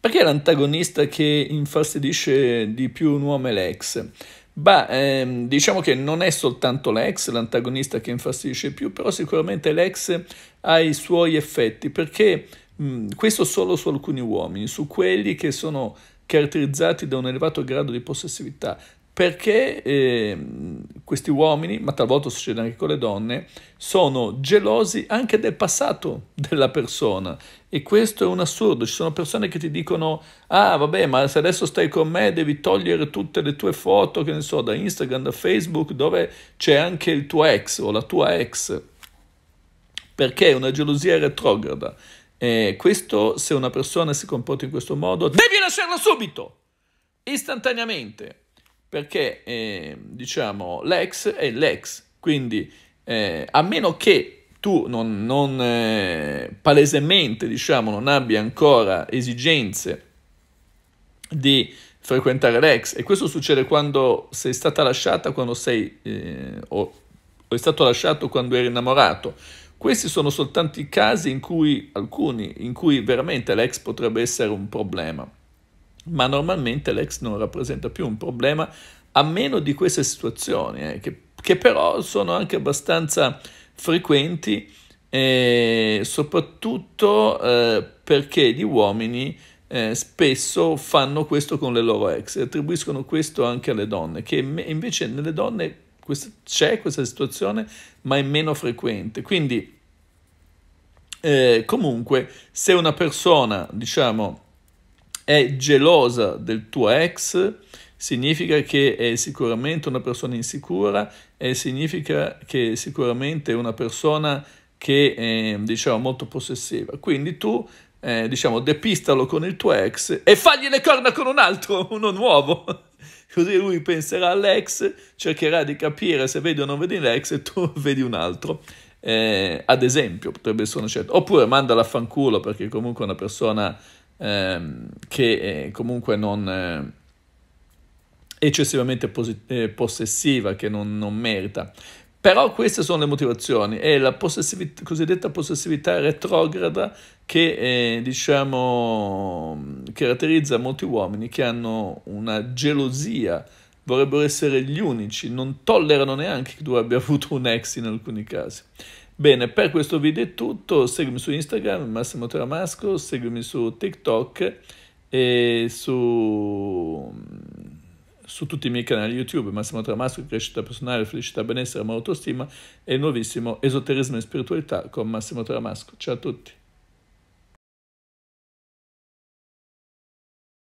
Perché è l'antagonista che infastidisce di più un uomo è l'ex? Beh, ehm, diciamo che non è soltanto l'ex l'antagonista che infastidisce più, però sicuramente l'ex ha i suoi effetti, perché mh, questo solo su alcuni uomini, su quelli che sono caratterizzati da un elevato grado di possessività, perché eh, questi uomini, ma talvolta succede anche con le donne, sono gelosi anche del passato della persona e questo è un assurdo. Ci sono persone che ti dicono: Ah, vabbè, ma se adesso stai con me devi togliere tutte le tue foto, che ne so, da Instagram, da Facebook, dove c'è anche il tuo ex o la tua ex, perché è una gelosia retrograda. E questo, se una persona si comporta in questo modo, devi lasciarla subito, istantaneamente perché eh, diciamo l'ex è l'ex, quindi eh, a meno che tu non, non eh, palesemente diciamo non abbia ancora esigenze di frequentare l'ex e questo succede quando sei stata lasciata quando sei eh, o, o è stato lasciato quando eri innamorato questi sono soltanto i casi in cui alcuni in cui veramente l'ex potrebbe essere un problema ma normalmente l'ex non rappresenta più un problema a meno di queste situazioni, eh, che, che, però sono anche abbastanza frequenti, eh, soprattutto eh, perché gli uomini eh, spesso fanno questo con le loro ex e attribuiscono questo anche alle donne, che invece nelle donne questa, c'è questa situazione, ma è meno frequente. Quindi, eh, comunque, se una persona, diciamo, è gelosa del tuo ex, significa che è sicuramente una persona insicura e significa che è sicuramente una persona che è diciamo, molto possessiva. Quindi tu eh, diciamo, depistalo con il tuo ex e fagli le corna con un altro, uno nuovo. Così lui penserà all'ex, cercherà di capire se vedi o non vedi l'ex e tu vedi un altro. Eh, ad esempio, potrebbe essere una scelta. Oppure mandala a fanculo perché comunque è una persona ehm, che eh, comunque non... Eh, eccessivamente posit- eh, possessiva che non, non, merita. Però queste sono le motivazioni, è la possessività, cosiddetta possessività retrograda che eh, diciamo caratterizza molti uomini che hanno una gelosia vorrebbero essere gli unici, non tollerano neanche che tu abbia avuto un ex in alcuni casi. Bene, per questo video è tutto, seguimi su Instagram, Massimo Teramasco, seguimi su TikTok e su, mm, su tutti i miei canali YouTube, Massimo Teramasco, Crescita Personale, Felicità, Benessere, Ma Autostima e il nuovissimo Esoterismo e Spiritualità con Massimo Teramasco. Ciao a tutti!